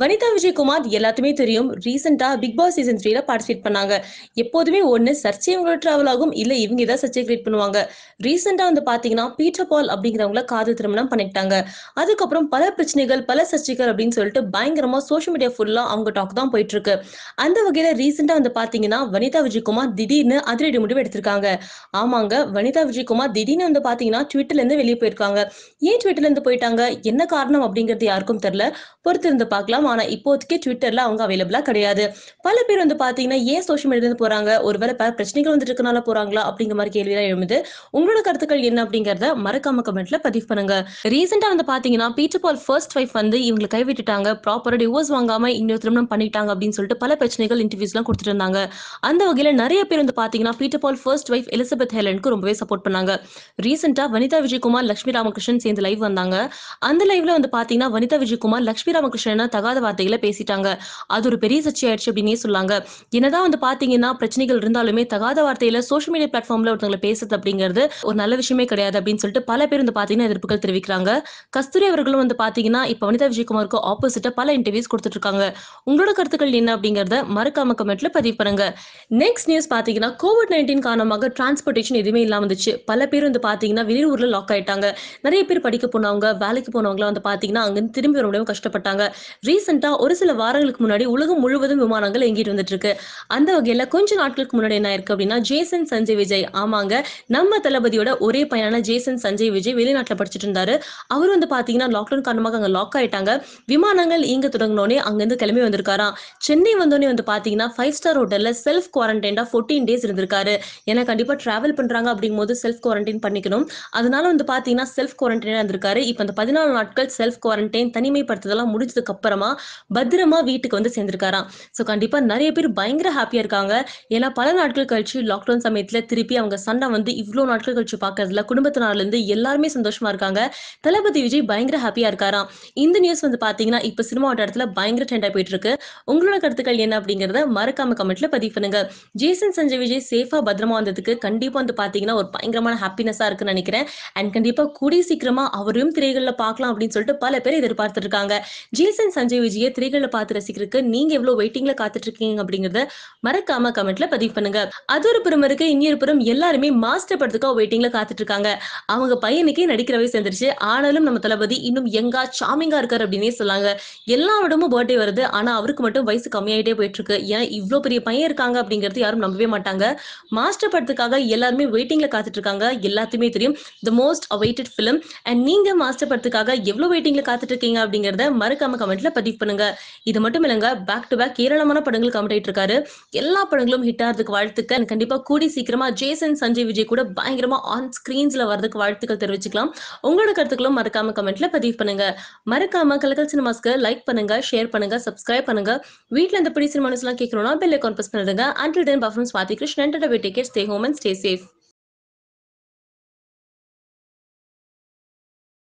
வனிதா விஜயகுமார் எல்லாத்துமே தெரியும் ரீசெண்டா பிக் பாஸ் சீசன் த்ரீல பார்ட்டிசிபேட் பண்ணாங்க எப்போதுமே ஒண்ணு சர்ச்சை உங்களோட டிராவல் ஆகும் இல்ல இவங்க ஏதாவது சர்ச்சை கிரியேட் பண்ணுவாங்க ரீசெண்டா வந்து பாத்தீங்கன்னா பீட்டர் பால் அப்படிங்கிறவங்கள காதல் திருமணம் பண்ணிட்டாங்க அதுக்கப்புறம் பல பிரச்சனைகள் பல சர்ச்சைகள் அப்படின்னு சொல்லிட்டு பயங்கரமா சோஷியல் மீடியா ஃபுல்லா அவங்க டாக் தான் போயிட்டு இருக்கு அந்த வகையில ரீசெண்டா வந்து பாத்தீங்கன்னா வனிதா விஜயகுமார் திடீர்னு அதிரடி முடிவு எடுத்திருக்காங்க ஆமாங்க வனிதா விஜயகுமார் திடீர்னு வந்து பாத்தீங்கன்னா ட்விட்டர்ல இருந்து வெளியே போயிருக்காங்க ஏன் ட்விட்டர்ல இருந்து போயிட்டாங்க என்ன காரணம் அப்படிங்கிறது யாருக்கும் தெரியல பொறுத்திருந்து பார்க்கலாம் ஆனா இப்போதைக்கு ட்விட்டர்ல அவங்க அவைலபிளா கிடையாது பல பேர் வந்து பாத்தீங்கன்னா ஏன் சோஷியல் மீடியா போறாங்க ஒருவேளை பல பிரச்சனைகள் வந்துட்டு இருக்கனால போறாங்களா அப்படிங்கிற மாதிரி கேள்வியெல்லாம் எழுது உங்களோட கருத்துக்கள் என்ன அப்படிங்கறத மறக்காம கமெண்ட்ல பதிவு பண்ணுங்க ரீசெண்டா வந்து பாத்தீங்கன்னா பீட்டர் பால் ஃபர்ஸ்ட் வைஃப் வந்து இவங்களை விட்டுட்டாங்க ப்ராப்பரா டிவோர்ஸ் வாங்காம இன்னொரு திருமணம் பண்ணிட்டாங்க அப்படின்னு சொல்லிட்டு பல பிரச்சனைகள் இன்டர்வியூஸ் எல்லாம் கொடுத்துட்டு இருந்தாங்க அந்த வகையில நிறைய பேர் வந்து பாத்தீங்கன்னா Peter Paul first wife Elizabeth ஹெலனுக்கு ரொம்பவே சப்போர்ட் பண்ணாங்க ரீசெண்டா வனிதா விஜயகுமார் லட்சுமி ராமகிருஷ்ணன் சேர்ந்து லைவ் வந்தாங்க அந்த லைவ்ல வந்து பாத்தீங்கன்னா வனிதா விஜயகுமார் லட்சுமி ராமகிருஷ்ணன் தகாத வார்த்தைகள பேசிட்டாங்க அது ஒரு பெரிய சர்ச்சை ஆயிடுச்சு அப்படின்னே சொல்லாங்க என்னதான் வந்து பாத்தீங்கன்னா பிரச்சனைகள் இருந்தாலுமே தகாத வார்த்தையில சோஷியல் மீடியா பிளாட்ஃபார்ம்ல ஒருத்தவங்களை பேசுறது அப்படிங்கிறது ஒரு நல்ல விஷயமே கிடையாது அப்படின்னு சொல்லிட்டு பல பேர் வந்து பாத்தீங்கன்னா எதிர்ப்புகள் தெரிவிக்கிறாங்க கஸ்தூரி அவர்களும் வந்து பாத்தீங்கன்னா இப்ப வனிதா விஜயகுமாருக்கு ஆப்போசிட்டா பல இன்டர்வியூஸ் கொடுத்துட்டு இருக்காங்க உங்களோட கருத்துக்கள் என்ன அப்படிங்கறத மறக்காம கமெண்ட்ல பதிவு பண்ணுங்க நெக்ஸ்ட் நியூஸ் பாத்தீங்கன்னா கோவிட் நைன்டீன் காரணமாக டிரான்ஸ்போர்டேஷன் எதுவுமே இல்லாம இருந்துச்சு பல பேர் வந்து பாத்தீங்கன்னா வெளியூர்ல லாக் ஆயிட்டாங்க நிறைய பேர் படிக்க போனவங்க வேலைக்கு போனவங்க வந்து பாத்தீங்கன்னா அங்கிருந்து திரும்பி வர ரொம்ப கஷ்டப்பட்டாங்க ரீசெண்டா ஒரு சில வாரங்களுக்கு முன்னாடி உலகம் முழுவதும் விமானங்கள் எங்கிட்டு வந்துட்டு இருக்கு அந்த வகையில கொஞ்ச நாட்களுக்கு முன்னாடி என்ன இருக்கு அப்படின்னா ஜேசன் சஞ்சய் விஜய் ஆமாங்க நம்ம தளபதியோட ஒரே பையனான ஜேசன் சஞ்சய் விஜய் வெளிநாட்டில் படிச்சுட்டு இருந்தாரு அவரும் வந்து பாத்தீங்கன்னா லாக்டவுன் காரணமாக அங்க லாக் ஆயிட்டாங்க விமானங்கள் இயங்க தொடங்கினோடனே அங்கிருந்து கிளம்பி வந்திருக்காராம் சென்னை வந்தோடனே வந்து பாத்தீங்கன்னா ஃபைவ் ஸ்டார் ஹோட்டல்ல செல்ஃப் குவாரண்டைனா ஃபோர்டீன் டேஸ் இருந்திருக்காரு ஏன்னா கண்டிப்பா டிராவல் பண்றாங்க அப்படிங்கும் போது செல்ஃப் குவாரண்டைன் பண்ணிக்கணும் அதனால வந்து பாத்தீங்கன்னா செல்ஃப் குவாரண்டைனா இருந்திருக்காரு இப்ப அந்த பதினாலு நாட்கள் செல்ஃப் குவாரண்டைன் தனிமைப்படுத்துதெல்லாம் முடிஞ்சதுக்கு அப்புறமா மூலமா பத்திரமா வீட்டுக்கு வந்து சேர்ந்திருக்காராம் சோ கண்டிப்பா நிறைய பேர் பயங்கர ஹாப்பியா இருக்காங்க ஏன்னா பல நாட்கள் கழிச்சு லாக்டவுன் சமயத்துல திருப்பி அவங்க சண்டை வந்து இவ்வளவு நாட்கள் கழிச்சு பாக்குறதுல குடும்பத்தினால இருந்து எல்லாருமே சந்தோஷமா இருக்காங்க தளபதி விஜய் பயங்கர ஹாப்பியா இருக்காராம் இந்த நியூஸ் வந்து பாத்தீங்கன்னா இப்ப சினிமா இடத்துல பயங்கர ட்ரெண்டா போயிட்டு இருக்கு உங்களோட கருத்துக்கள் என்ன அப்படிங்கறத மறக்காம கமெண்ட்ல பதிவு பண்ணுங்க ஜேசன் சஞ்சய் விஜய் சேஃபா பத்திரமா வந்ததுக்கு கண்டிப்பா வந்து பாத்தீங்கன்னா ஒரு பயங்கரமான ஹாப்பினஸா இருக்குன்னு நினைக்கிறேன் அண்ட் கண்டிப்பா கூடிய சீக்கிரமா அவரையும் திரைகள்ல பாக்கலாம் அப்படின்னு சொல்லிட்டு பல பேர் எதிர்பார்த்துருக்காங்க ஜேசன் சஞ்சய் விஜய் விஜய திரைகளை பார்த்து ரசிக்கிறதுக்கு நீங்க எவ்வளவு வெயிட்டிங்ல காத்துட்டு இருக்கீங்க அப்படிங்கறத மறக்காம கமெண்ட்ல பதிவு பண்ணுங்க அது ஒரு புறம் இருக்கு இன்னொரு புறம் எல்லாருமே மாஸ்டர் படத்துக்காக வெயிட்டிங்ல காத்துட்டு இருக்காங்க அவங்க பையனுக்கே நடிக்கிறவே சேர்ந்துருச்சு ஆனாலும் நம்ம தளபதி இன்னும் எங்கா சாமிங்கா இருக்காரு அப்படின்னே சொன்னாங்க எல்லா விடமும் பர்த்டே வருது ஆனா அவருக்கு மட்டும் வயசு கம்மியாயிட்டே போயிட்டு இருக்கு ஏன் இவ்வளவு பெரிய பையன் இருக்காங்க அப்படிங்கறது யாரும் நம்பவே மாட்டாங்க மாஸ்டர் படத்துக்காக எல்லாருமே வெயிட்டிங்ல காத்துட்டு இருக்காங்க எல்லாத்தையுமே தெரியும் the most awaited film and நீங்க மாஸ்டர் படத்துக்காக எவ்வளவு வெயிட்டிங்ல காத்துட்டு இருக்கீங்க அப்படிங்கறத மறக்காம கமெண்ட்ல பதிவு ப்ரெடிக்ட் பண்ணுங்க இது மட்டும் இல்லைங்க பேக் டு பேக் ஏராளமான படங்கள் ஆயிட்டு இருக்காரு எல்லா படங்களும் ஹிட் ஆகிறதுக்கு வாழ்த்துக்க கண்டிப்பா கூடி சீக்கிரமா ஜேசன் சஞ்சய் விஜய் கூட பயங்கரமா ஆன் ஸ்கிரீன்ஸ்ல வரதுக்கு வாழ்த்துக்கள் தெரிவிச்சுக்கலாம் உங்களோட கருத்துக்களும் மறக்காம கமெண்ட்ல பதிவு பண்ணுங்க மறக்காம கலக்கல் சினிமாஸ்க்கு லைக் பண்ணுங்க ஷேர் பண்ணுங்க சப்ஸ்கிரைப் பண்ணுங்க வீட்டுல இந்த படி சினிமா நியூஸ் எல்லாம் கேட்கணும்னா பெல் ஐக்கான் பிரஸ் பண்ணிடுங்க until then performance Swathi Krishnan date day stay home and stay safe